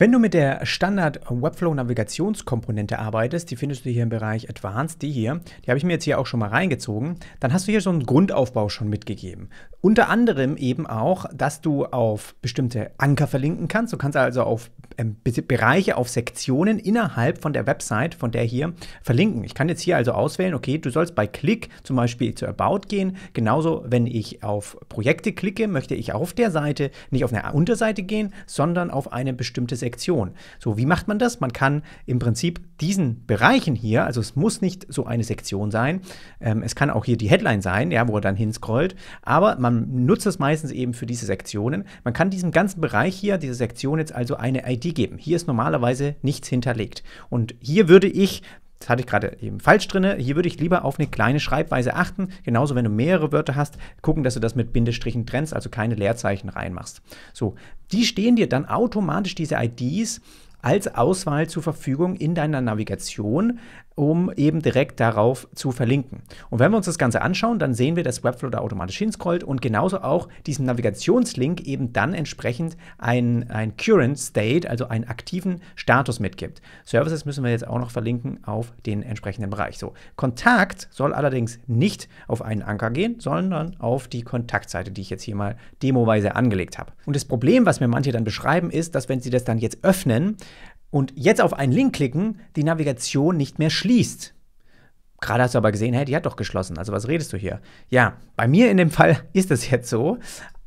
Wenn du mit der Standard Webflow Navigationskomponente arbeitest, die findest du hier im Bereich Advanced, die hier, die habe ich mir jetzt hier auch schon mal reingezogen, dann hast du hier so einen Grundaufbau schon mitgegeben. Unter anderem eben auch, dass du auf bestimmte Anker verlinken kannst. Du kannst also auf ähm, Bereiche, auf Sektionen innerhalb von der Website, von der hier verlinken. Ich kann jetzt hier also auswählen, okay, du sollst bei Klick zum Beispiel zu About gehen. Genauso, wenn ich auf Projekte klicke, möchte ich auf der Seite nicht auf eine Unterseite gehen, sondern auf eine bestimmte Sektion. So, wie macht man das? Man kann im Prinzip diesen Bereichen hier, also es muss nicht so eine Sektion sein, ähm, es kann auch hier die Headline sein, ja, wo er dann hinscrollt, aber man man nutzt es meistens eben für diese Sektionen. Man kann diesem ganzen Bereich hier, diese Sektion jetzt also eine ID geben. Hier ist normalerweise nichts hinterlegt. Und hier würde ich das hatte ich gerade eben falsch drin. Hier würde ich lieber auf eine kleine Schreibweise achten. Genauso, wenn du mehrere Wörter hast, gucken, dass du das mit Bindestrichen trennst, also keine Leerzeichen reinmachst. So, die stehen dir dann automatisch, diese IDs, als Auswahl zur Verfügung in deiner Navigation um eben direkt darauf zu verlinken. Und wenn wir uns das Ganze anschauen, dann sehen wir, dass Webflow da automatisch hinscrollt und genauso auch diesen Navigationslink eben dann entsprechend ein, ein Current State, also einen aktiven Status mitgibt. Services müssen wir jetzt auch noch verlinken auf den entsprechenden Bereich. So, Kontakt soll allerdings nicht auf einen Anker gehen, sondern auf die Kontaktseite, die ich jetzt hier mal demoweise angelegt habe. Und das Problem, was mir manche dann beschreiben, ist, dass wenn sie das dann jetzt öffnen, und jetzt auf einen Link klicken, die Navigation nicht mehr schließt. Gerade hast du aber gesehen, hey, die hat doch geschlossen. Also was redest du hier? Ja, bei mir in dem Fall ist es jetzt so,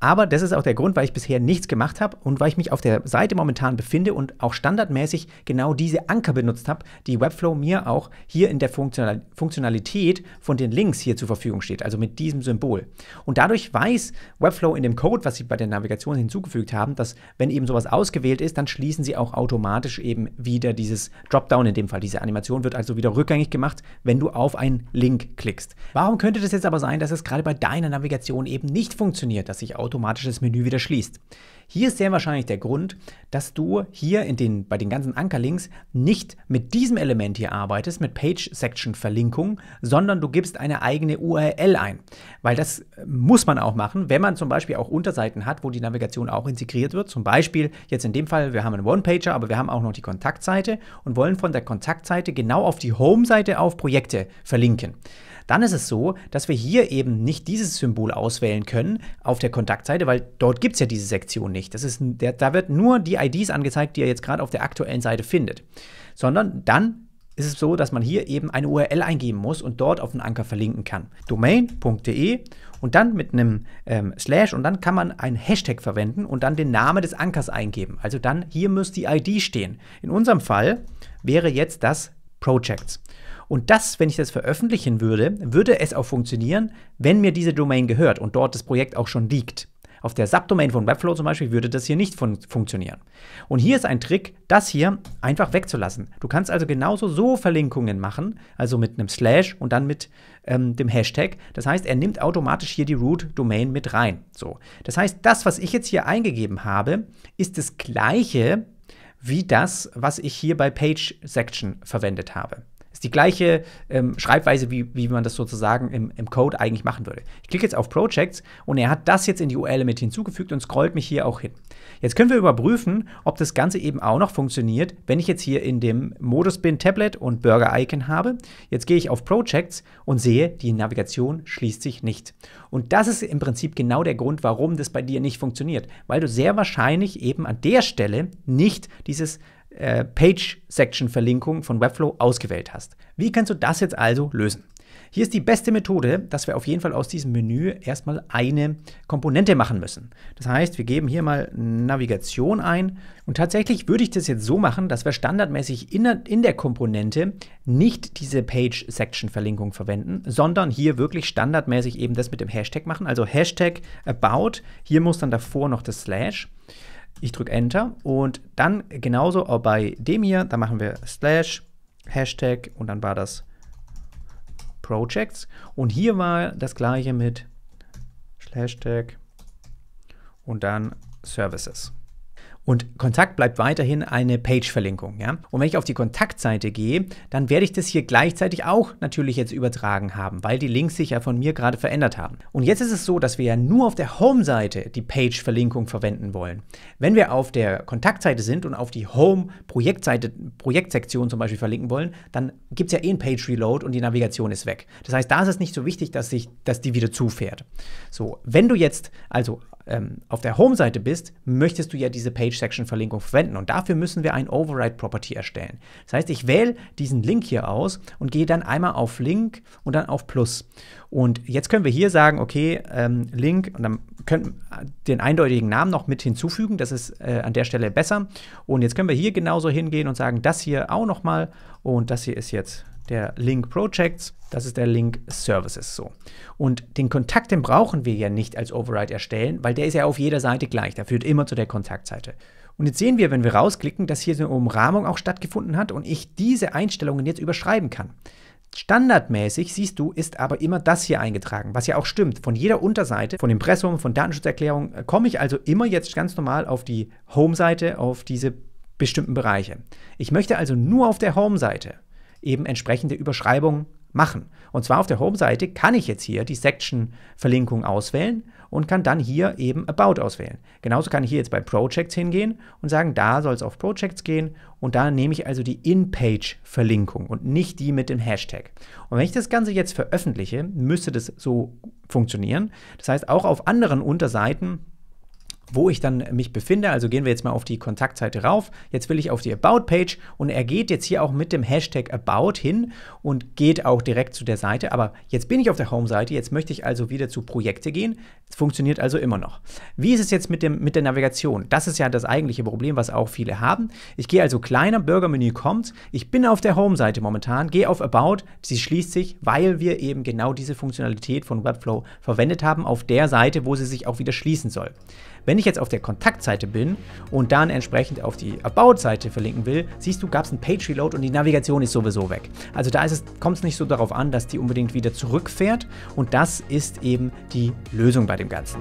aber das ist auch der Grund, weil ich bisher nichts gemacht habe und weil ich mich auf der Seite momentan befinde und auch standardmäßig genau diese Anker benutzt habe, die Webflow mir auch hier in der Funktionalität von den Links hier zur Verfügung steht, also mit diesem Symbol. Und dadurch weiß Webflow in dem Code, was sie bei der Navigation hinzugefügt haben, dass wenn eben sowas ausgewählt ist, dann schließen sie auch automatisch eben wieder dieses Dropdown in dem Fall. Diese Animation wird also wieder rückgängig gemacht, wenn du auf einen Link klickst. Warum könnte das jetzt aber sein, dass es gerade bei deiner Navigation eben nicht funktioniert, dass ich automatisch automatisches Menü wieder schließt. Hier ist sehr wahrscheinlich der Grund, dass du hier in den, bei den ganzen Ankerlinks nicht mit diesem Element hier arbeitest, mit Page Section Verlinkung, sondern du gibst eine eigene URL ein. Weil das äh, muss man auch machen, wenn man zum Beispiel auch Unterseiten hat, wo die Navigation auch integriert wird. Zum Beispiel jetzt in dem Fall, wir haben einen One-Pager, aber wir haben auch noch die Kontaktseite und wollen von der Kontaktseite genau auf die Home-Seite auf Projekte verlinken. Dann ist es so, dass wir hier eben nicht dieses Symbol auswählen können auf der Kontaktseite, weil dort gibt es ja diese Sektion nicht nicht. Das ist, der, da wird nur die IDs angezeigt, die ihr jetzt gerade auf der aktuellen Seite findet. Sondern dann ist es so, dass man hier eben eine URL eingeben muss und dort auf den Anker verlinken kann. Domain.de und dann mit einem ähm, Slash und dann kann man einen Hashtag verwenden und dann den Namen des Ankers eingeben. Also dann hier müsste die ID stehen. In unserem Fall wäre jetzt das Projects. Und das, wenn ich das veröffentlichen würde, würde es auch funktionieren, wenn mir diese Domain gehört und dort das Projekt auch schon liegt auf der Subdomain von Webflow zum Beispiel würde das hier nicht fun funktionieren. Und hier ist ein Trick, das hier einfach wegzulassen. Du kannst also genauso so Verlinkungen machen, also mit einem Slash und dann mit ähm, dem Hashtag. Das heißt, er nimmt automatisch hier die Root-Domain mit rein. So. Das heißt, das, was ich jetzt hier eingegeben habe, ist das gleiche wie das, was ich hier bei Page Section verwendet habe. Ist die gleiche ähm, Schreibweise, wie, wie man das sozusagen im, im Code eigentlich machen würde. Ich klicke jetzt auf Projects und er hat das jetzt in die URL mit hinzugefügt und scrollt mich hier auch hin. Jetzt können wir überprüfen, ob das Ganze eben auch noch funktioniert, wenn ich jetzt hier in dem Modus bin Tablet und Burger Icon habe. Jetzt gehe ich auf Projects und sehe, die Navigation schließt sich nicht. Und das ist im Prinzip genau der Grund, warum das bei dir nicht funktioniert, weil du sehr wahrscheinlich eben an der Stelle nicht dieses äh, Page-Section-Verlinkung von Webflow ausgewählt hast. Wie kannst du das jetzt also lösen? Hier ist die beste Methode, dass wir auf jeden Fall aus diesem Menü erstmal eine Komponente machen müssen. Das heißt, wir geben hier mal Navigation ein und tatsächlich würde ich das jetzt so machen, dass wir standardmäßig in der, in der Komponente nicht diese Page-Section-Verlinkung verwenden, sondern hier wirklich standardmäßig eben das mit dem Hashtag machen, also Hashtag About, hier muss dann davor noch das Slash. Ich drücke Enter und dann genauso auch bei dem hier, da machen wir Slash, Hashtag und dann war das Projects. Und hier war das gleiche mit Hashtag und dann Services. Und Kontakt bleibt weiterhin eine Page-Verlinkung. Ja? Und wenn ich auf die Kontaktseite gehe, dann werde ich das hier gleichzeitig auch natürlich jetzt übertragen haben, weil die Links sich ja von mir gerade verändert haben. Und jetzt ist es so, dass wir ja nur auf der Home-Seite die Page-Verlinkung verwenden wollen. Wenn wir auf der Kontaktseite sind und auf die Home-Projektseite, Projektsektion zum Beispiel verlinken wollen, dann gibt es ja eh ein Page-Reload und die Navigation ist weg. Das heißt, da ist es nicht so wichtig, dass, sich, dass die wieder zufährt. So, wenn du jetzt also ähm, auf der Home-Seite bist, möchtest du ja diese Page-Section-Verlinkung verwenden. Und dafür müssen wir ein Override-Property erstellen. Das heißt, ich wähle diesen Link hier aus und gehe dann einmal auf Link und dann auf Plus. Und jetzt können wir hier sagen, okay, ähm, Link, und dann können äh, den eindeutigen Namen noch mit hinzufügen. Das ist äh, an der Stelle besser. Und jetzt können wir hier genauso hingehen und sagen, das hier auch nochmal. Und das hier ist jetzt der Link Projects, das ist der Link Services so. Und den Kontakt, den brauchen wir ja nicht als Override erstellen, weil der ist ja auf jeder Seite gleich. Der führt immer zu der Kontaktseite. Und jetzt sehen wir, wenn wir rausklicken, dass hier so eine Umrahmung auch stattgefunden hat und ich diese Einstellungen jetzt überschreiben kann. Standardmäßig, siehst du, ist aber immer das hier eingetragen, was ja auch stimmt. Von jeder Unterseite, von Impressum, von Datenschutzerklärung, äh, komme ich also immer jetzt ganz normal auf die Home-Seite, auf diese bestimmten Bereiche. Ich möchte also nur auf der Home-Seite eben entsprechende Überschreibung machen. Und zwar auf der Home-Seite kann ich jetzt hier die Section-Verlinkung auswählen und kann dann hier eben About auswählen. Genauso kann ich hier jetzt bei Projects hingehen und sagen, da soll es auf Projects gehen und da nehme ich also die In-Page-Verlinkung und nicht die mit dem Hashtag. Und wenn ich das Ganze jetzt veröffentliche, müsste das so funktionieren. Das heißt, auch auf anderen Unterseiten wo ich dann mich befinde. Also gehen wir jetzt mal auf die Kontaktseite rauf. Jetzt will ich auf die About-Page und er geht jetzt hier auch mit dem Hashtag About hin und geht auch direkt zu der Seite. Aber jetzt bin ich auf der Home-Seite, jetzt möchte ich also wieder zu Projekte gehen. Es funktioniert also immer noch. Wie ist es jetzt mit, dem, mit der Navigation? Das ist ja das eigentliche Problem, was auch viele haben. Ich gehe also kleiner, Bürgermenü kommt. Ich bin auf der Home-Seite momentan, gehe auf About, sie schließt sich, weil wir eben genau diese Funktionalität von Webflow verwendet haben, auf der Seite, wo sie sich auch wieder schließen soll. Wenn ich ich jetzt auf der Kontaktseite bin und dann entsprechend auf die About-Seite verlinken will, siehst du, gab es einen Page-Reload und die Navigation ist sowieso weg. Also da kommt es nicht so darauf an, dass die unbedingt wieder zurückfährt und das ist eben die Lösung bei dem Ganzen.